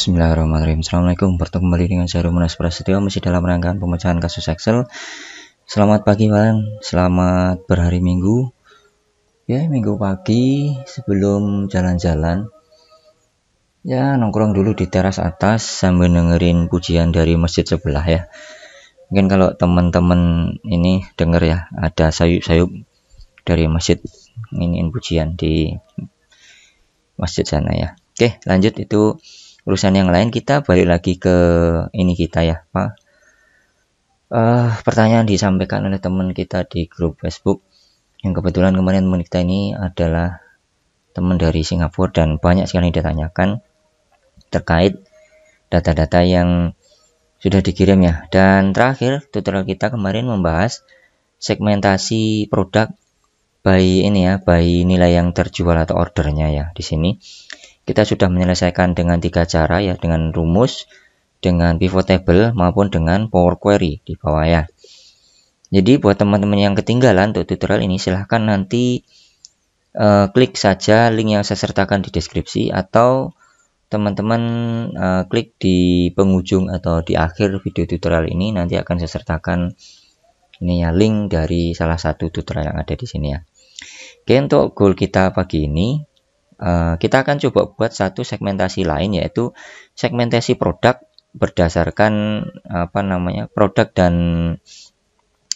Bismillahirrahmanirrahim Assalamualaikum bertemu kembali dengan saya Rumunas Prasetyo Masih dalam rangkaian pemecahan kasus Excel Selamat pagi Wan. Selamat berhari minggu Ya minggu pagi Sebelum jalan-jalan Ya nongkrong dulu di teras atas Sambil dengerin pujian dari masjid sebelah ya Mungkin kalau teman-teman ini denger ya Ada sayup-sayup dari masjid Ini pujian di masjid sana ya Oke lanjut itu urusan yang lain kita balik lagi ke ini kita ya pak uh, pertanyaan disampaikan oleh teman kita di grup Facebook yang kebetulan kemarin teman kita ini adalah teman dari Singapura dan banyak sekali ditanyakan terkait data-data yang sudah dikirim ya dan terakhir tutorial kita kemarin membahas segmentasi produk by ini ya by nilai yang terjual atau ordernya ya di sini kita sudah menyelesaikan dengan tiga cara ya, dengan rumus, dengan pivot table maupun dengan power query di bawah ya. Jadi buat teman-teman yang ketinggalan untuk tutorial ini silahkan nanti uh, klik saja link yang saya sertakan di deskripsi atau teman-teman uh, klik di penghujung atau di akhir video tutorial ini nanti akan saya sertakan ini ya link dari salah satu tutorial yang ada di sini ya. Oke untuk goal kita pagi ini Eh, kita akan coba buat satu segmentasi lain yaitu segmentasi produk berdasarkan apa namanya produk dan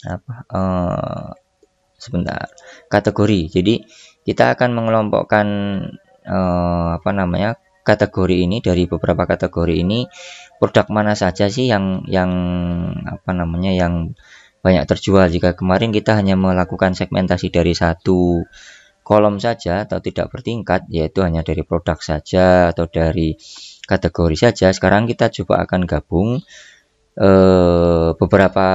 apa uh, sebentar kategori jadi kita akan mengelompokkan uh, apa namanya kategori ini dari beberapa kategori ini produk mana saja sih yang yang apa namanya yang banyak terjual jika kemarin kita hanya melakukan segmentasi dari satu kolom saja atau tidak bertingkat yaitu hanya dari produk saja atau dari kategori saja sekarang kita coba akan gabung eh, beberapa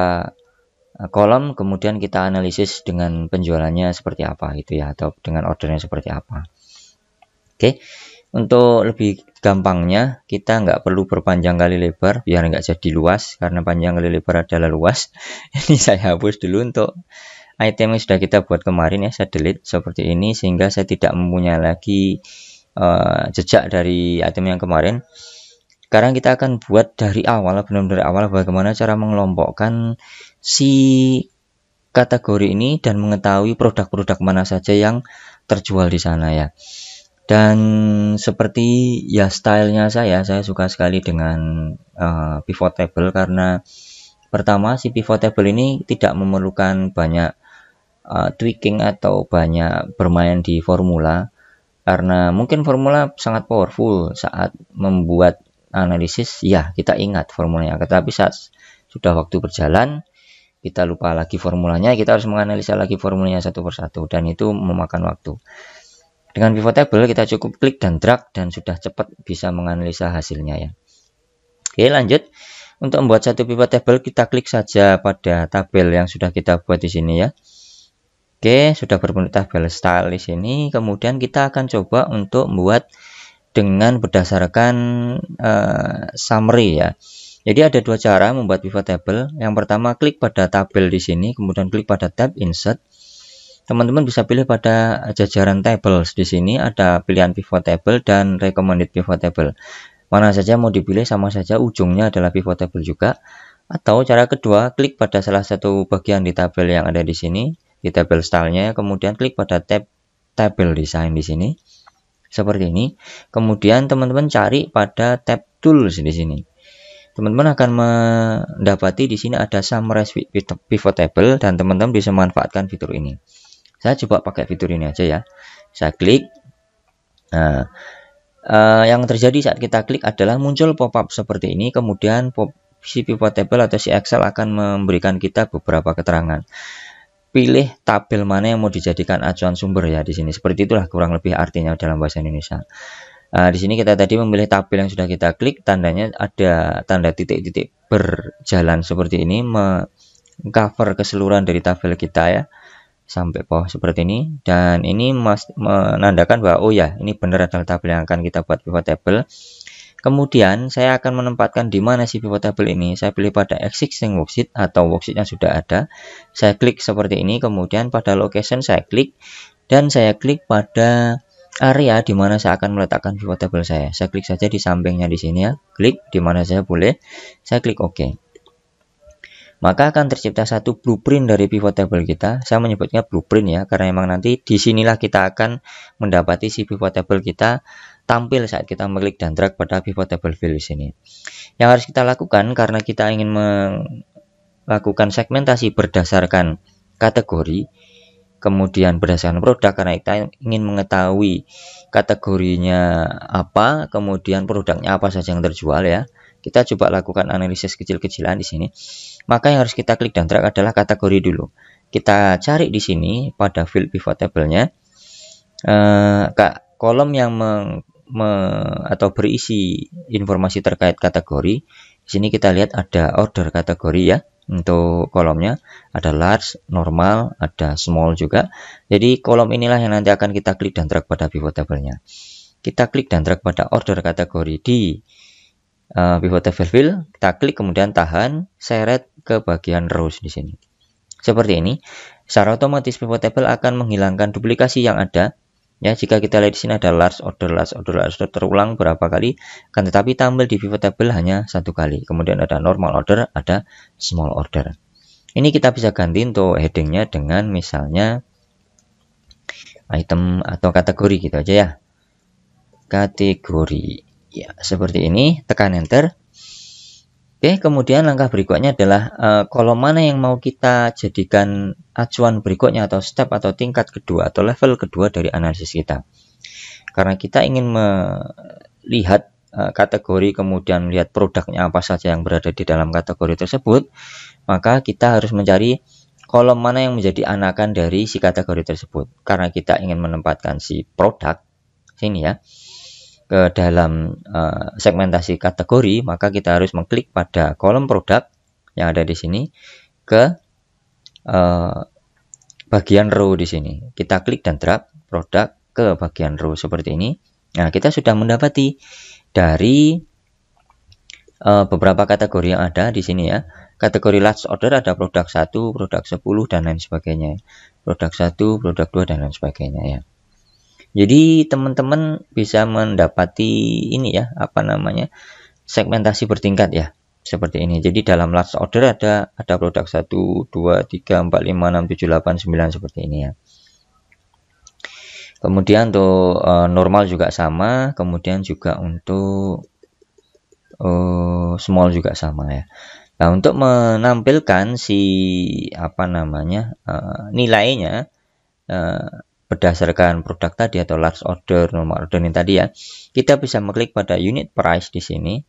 kolom kemudian kita analisis dengan penjualannya seperti apa gitu ya atau dengan ordernya seperti apa oke untuk lebih gampangnya kita nggak perlu berpanjang kali lebar biar nggak jadi luas karena panjang kali lebar adalah luas ini saya hapus dulu untuk item yang sudah kita buat kemarin ya saya delete seperti ini sehingga saya tidak mempunyai lagi uh, jejak dari item yang kemarin sekarang kita akan buat dari awal benar-benar awal bagaimana cara mengelompokkan si kategori ini dan mengetahui produk-produk mana saja yang terjual di sana ya dan seperti ya stylenya saya saya suka sekali dengan uh, pivot table karena pertama si pivot table ini tidak memerlukan banyak uh, tweaking atau banyak bermain di formula karena mungkin formula sangat powerful saat membuat analisis ya kita ingat formulanya tetapi saat sudah waktu berjalan kita lupa lagi formulanya kita harus menganalisa lagi formulanya satu persatu dan itu memakan waktu dengan pivot table kita cukup klik dan drag dan sudah cepat bisa menganalisa hasilnya ya oke lanjut untuk membuat satu pivot table kita klik saja pada tabel yang sudah kita buat di sini ya Oke, sudah berbentuk tabel di sini. Kemudian kita akan coba untuk membuat dengan berdasarkan uh, summary ya. Jadi ada dua cara membuat pivot table. Yang pertama klik pada tabel di sini, kemudian klik pada tab insert. Teman-teman bisa pilih pada jajaran tables di sini ada pilihan pivot table dan recommended pivot table. Mana saja mau dipilih sama saja ujungnya adalah pivot table juga. Atau cara kedua, klik pada salah satu bagian di tabel yang ada di sini di tabel stylenya kemudian klik pada tab table design di sini seperti ini kemudian teman-teman cari pada tab tools di sini teman-teman akan mendapati di sini ada summarize pivot table dan teman-teman bisa memanfaatkan fitur ini saya coba pakai fitur ini aja ya saya klik nah uh, yang terjadi saat kita klik adalah muncul pop-up seperti ini kemudian pop si pivot table atau si Excel akan memberikan kita beberapa keterangan pilih tabel mana yang mau dijadikan acuan sumber ya di sini. Seperti itulah kurang lebih artinya dalam bahasa Indonesia. Nah, di sini kita tadi memilih tabel yang sudah kita klik, tandanya ada tanda titik-titik berjalan seperti ini mengcover keseluruhan dari tabel kita ya sampai bawah seperti ini dan ini menandakan bahwa oh ya ini benar adalah tabel yang akan kita buat pivot table Kemudian saya akan menempatkan di mana si pivot table ini. Saya pilih pada existing worksheet atau worksheet yang sudah ada. Saya klik seperti ini, kemudian pada location saya klik dan saya klik pada area di mana saya akan meletakkan pivot table saya. Saya klik saja di sampingnya di sini ya. Klik di mana saya boleh. Saya klik OK. Maka akan tercipta satu blueprint dari pivot table kita. Saya menyebutnya blueprint ya, karena memang nanti disinilah kita akan mendapati si pivot table kita tampil saat kita mengklik dan drag pada pivot table view di sini. Yang harus kita lakukan karena kita ingin melakukan segmentasi berdasarkan kategori, kemudian berdasarkan produk karena kita ingin mengetahui kategorinya apa, kemudian produknya apa saja yang terjual ya. Kita coba lakukan analisis kecil-kecilan di sini. Maka yang harus kita klik dan drag adalah kategori dulu. Kita cari di sini pada field table nya Eh, kolom yang me, atau berisi informasi terkait kategori. Di sini kita lihat ada order kategori ya untuk kolomnya ada large, normal, ada small juga. Jadi kolom inilah yang nanti akan kita klik dan drag pada pivot table-nya. Kita klik dan drag pada order kategori di uh, pivot table field, kita klik kemudian tahan, seret ke bagian rows di sini. Seperti ini, secara otomatis pivot table akan menghilangkan duplikasi yang ada Ya, jika kita lihat di sini ada large order, large order, large order terulang berapa kali, kan tetapi tampil di pivot table hanya satu kali. Kemudian ada normal order, ada small order. Ini kita bisa ganti untuk headingnya dengan misalnya item atau kategori gitu aja ya. Kategori. Ya, seperti ini, tekan enter. Oke, kemudian langkah berikutnya adalah e, eh, kolom mana yang mau kita jadikan acuan berikutnya atau step atau tingkat kedua atau level kedua dari analisis kita. Karena kita ingin melihat e, kategori kemudian melihat produknya apa saja yang berada di dalam kategori tersebut, maka kita harus mencari kolom mana yang menjadi anakan dari si kategori tersebut. Karena kita ingin menempatkan si produk sini ya ke dalam eh, segmentasi kategori, maka kita harus mengklik pada kolom produk yang ada di sini ke eh, bagian row di sini. Kita klik dan drag produk ke bagian row seperti ini. Nah, kita sudah mendapati dari eh, beberapa kategori yang ada di sini ya. Kategori last order ada produk 1, produk 10 dan lain sebagainya. Produk 1, produk 2 dan lain sebagainya ya. Jadi teman-teman bisa mendapati ini ya, apa namanya? segmentasi bertingkat ya. Seperti ini. Jadi dalam last order ada ada produk 1 2 3 4 5 6 7 8 9 seperti ini ya. Kemudian untuk uh, normal juga sama, kemudian juga untuk uh, small juga sama ya. Nah, untuk menampilkan si apa namanya uh, nilainya uh, berdasarkan produk tadi atau large order nomor order ini tadi ya kita bisa mengklik pada unit price di sini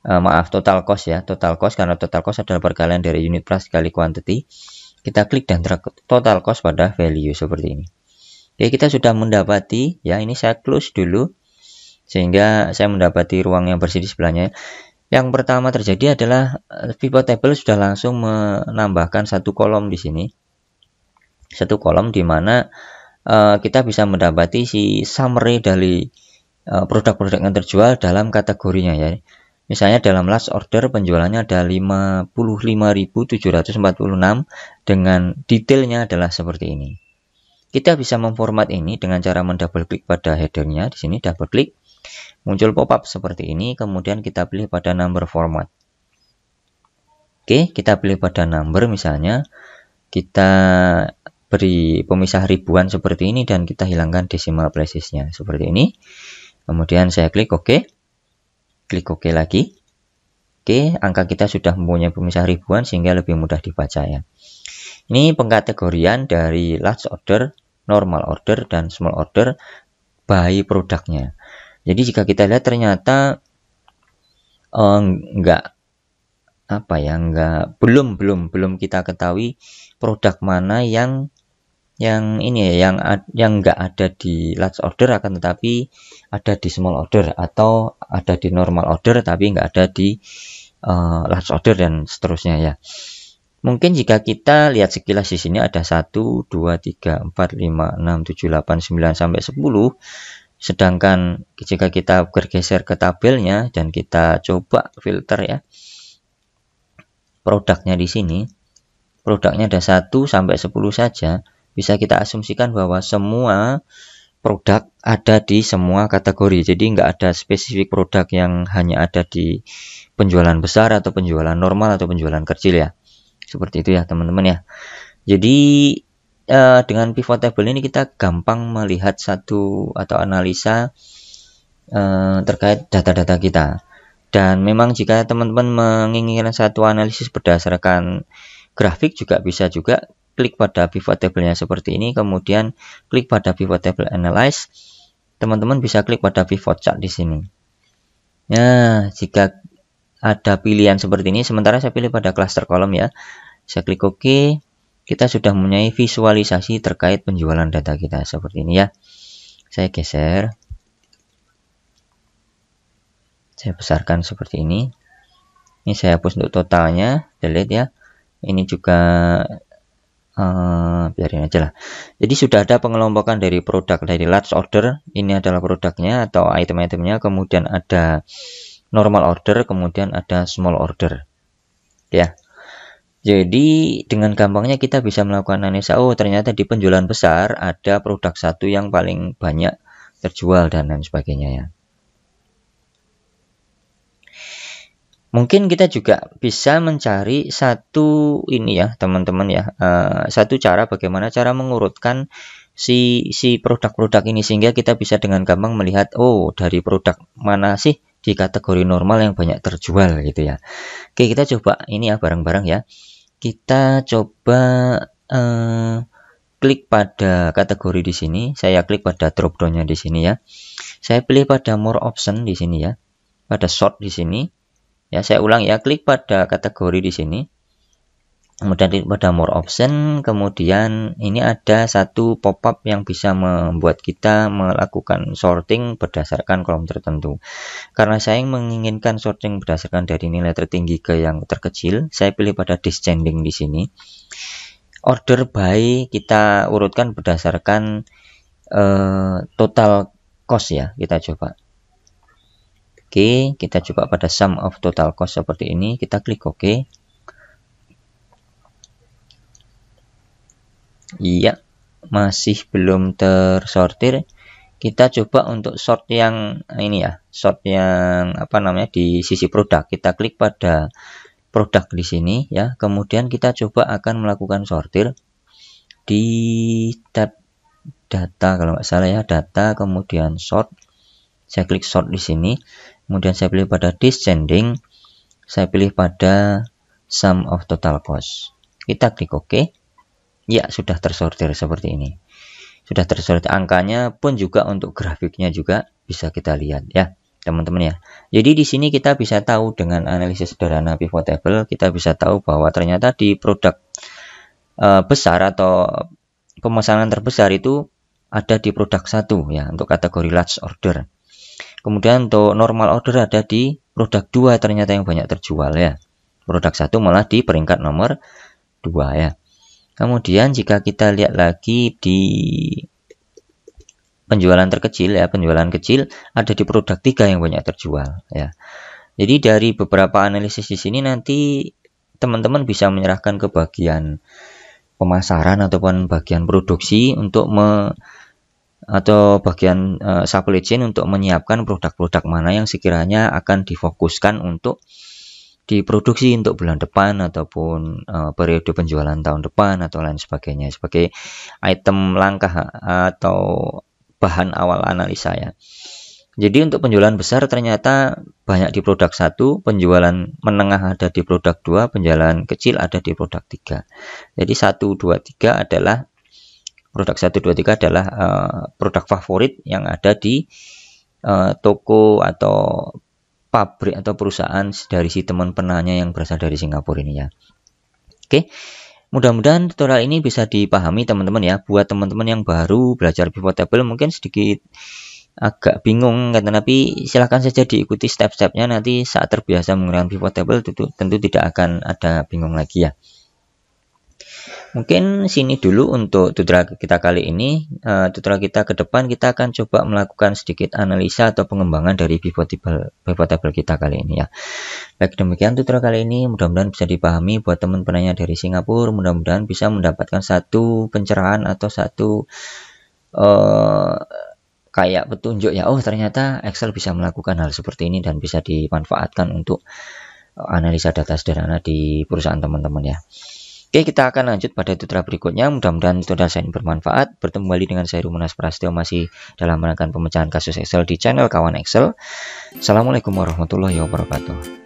e, maaf total cost ya total cost karena total cost adalah perkalian dari unit price kali quantity kita klik dan total cost pada value seperti ini oke kita sudah mendapati ya ini saya close dulu sehingga saya mendapati ruang yang bersih di sebelahnya yang pertama terjadi adalah eh, pivot table sudah langsung menambahkan satu kolom di sini satu kolom di mana uh, kita bisa mendapati si summary dari eh, produk-produk uh, yang terjual dalam kategorinya ya. Misalnya dalam last order penjualannya ada 55.746 dengan detailnya adalah seperti ini. Kita bisa memformat ini dengan cara mendouble klik pada headernya di sini double klik muncul pop-up seperti ini kemudian kita pilih pada number format. Oke, kita pilih pada number misalnya kita beri pemisah ribuan seperti ini dan kita hilangkan decimal placesnya seperti ini kemudian saya klik OK klik OK lagi Oke, angka kita sudah mempunyai pemisah ribuan sehingga lebih mudah dibaca ya. Ini pengkategorian dari large order, normal order, dan small order by produknya. Jadi jika kita lihat ternyata enggak eh, apa ya enggak belum belum belum kita ketahui produk mana yang yang ini ya yang yang enggak ada di large order akan tetapi ada di small order atau ada di normal order tapi enggak ada di uh, large order dan seterusnya ya. Mungkin jika kita lihat sekilas di sini ada 1 2 3 4 5 6 7 8 9 sampai 10 sedangkan jika kita bergeser ke tabelnya dan kita coba filter ya produknya di sini produknya ada 1 sampai 10 saja bisa kita asumsikan bahwa semua produk ada di semua kategori. Jadi nggak ada spesifik produk yang hanya ada di penjualan besar atau penjualan normal atau penjualan kecil ya. Seperti itu ya teman-teman ya. Jadi eh, dengan pivot table ini kita gampang melihat satu atau analisa eh, terkait data-data kita. Dan memang jika teman-teman menginginkan satu analisis berdasarkan grafik juga bisa juga klik pada pivot table-nya seperti ini, kemudian klik pada pivot table analyze. Teman-teman bisa klik pada pivot chart di sini. Nah, jika ada pilihan seperti ini, sementara saya pilih pada cluster kolom ya. Saya klik OK. Kita sudah mempunyai visualisasi terkait penjualan data kita seperti ini ya. Saya geser. Saya besarkan seperti ini. Ini saya hapus untuk totalnya, delete ya. Ini juga uh, biarin aja lah. Jadi sudah ada pengelompokan dari produk dari large order, ini adalah produknya atau item-itemnya, kemudian ada normal order, kemudian ada small order. Ya. Jadi dengan gampangnya kita bisa melakukan analisa, oh ternyata di penjualan besar ada produk satu yang paling banyak terjual dan lain sebagainya ya. mungkin kita juga bisa mencari satu ini ya teman-teman ya uh, satu cara bagaimana cara mengurutkan si si produk-produk ini sehingga kita bisa dengan gampang melihat oh dari produk mana sih di kategori normal yang banyak terjual gitu ya oke kita coba ini ya barang-barang ya kita coba uh, klik pada kategori di sini saya klik pada drop down-nya di sini ya saya pilih pada more option di sini ya pada short di sini Ya, saya ulang ya, klik pada kategori di sini. Kemudian klik pada more option, kemudian ini ada satu pop-up yang bisa membuat kita melakukan sorting berdasarkan kolom tertentu. Karena saya menginginkan sorting berdasarkan dari nilai tertinggi ke yang terkecil, saya pilih pada descending di sini. Order by kita urutkan berdasarkan uh, total cost ya, kita coba. Oke, kita coba pada sum of total cost seperti ini, kita klik OK. Iya, masih belum tersortir. Kita coba untuk sort yang ini ya, sort yang apa namanya di sisi produk. Kita klik pada produk di sini ya. Kemudian kita coba akan melakukan sortir di tab data kalau nggak salah ya, data kemudian sort. Saya klik sort di sini kemudian saya pilih pada descending saya pilih pada sum of total cost kita klik OK ya sudah tersortir seperti ini sudah tersortir angkanya pun juga untuk grafiknya juga bisa kita lihat ya teman-teman ya jadi di sini kita bisa tahu dengan analisis sederhana pivot table kita bisa tahu bahwa ternyata di produk e, besar atau pemesanan terbesar itu ada di produk satu ya untuk kategori large order Kemudian untuk normal order ada di produk 2 ternyata yang banyak terjual ya. Produk 1 malah di peringkat nomor 2 ya. Kemudian jika kita lihat lagi di penjualan terkecil ya, penjualan kecil ada di produk 3 yang banyak terjual ya. Jadi dari beberapa analisis di sini nanti teman-teman bisa menyerahkan ke bagian pemasaran ataupun bagian produksi untuk me atau bagian uh, eh, supply chain untuk menyiapkan produk-produk mana yang sekiranya akan difokuskan untuk diproduksi untuk bulan depan ataupun uh, periode penjualan tahun depan atau lain sebagainya sebagai item langkah eh, atau bahan awal analisa ya. Jadi untuk penjualan besar ternyata banyak di produk satu, penjualan menengah ada di produk dua, penjualan kecil ada di produk tiga. Jadi satu, dua, tiga adalah Produk 123 adalah uh, produk favorit yang ada di uh, toko atau pabrik atau perusahaan dari si teman penanya yang berasal dari Singapura ini ya. Oke. Mudah-mudahan tutorial ini bisa dipahami teman-teman ya. Buat teman-teman yang baru belajar pivot table mungkin sedikit agak bingung kan tapi silahkan saja diikuti step-stepnya nanti saat terbiasa menggunakan pivot table tentu tidak akan ada bingung lagi ya Mungkin sini dulu untuk tutorial kita kali ini. Uh, tutorial kita ke depan kita akan coba melakukan sedikit analisa atau pengembangan dari pivot table, pivot table kita kali ini ya. Baik demikian tutorial kali ini mudah-mudahan bisa dipahami buat teman penanya dari Singapura. Mudah-mudahan bisa mendapatkan satu pencerahan atau satu uh, kayak petunjuk ya. Oh ternyata Excel bisa melakukan hal seperti ini dan bisa dimanfaatkan untuk eh, analisa data sederhana di perusahaan teman-teman ya. Oke, kita akan lanjut pada tutorial berikutnya. Mudah-mudahan tutorial saya ini bermanfaat. Bertemu kembali dengan saya Rumunas Prasetyo masih dalam menekan pemecahan kasus Excel di channel Kawan Excel. Assalamualaikum warahmatullahi wabarakatuh.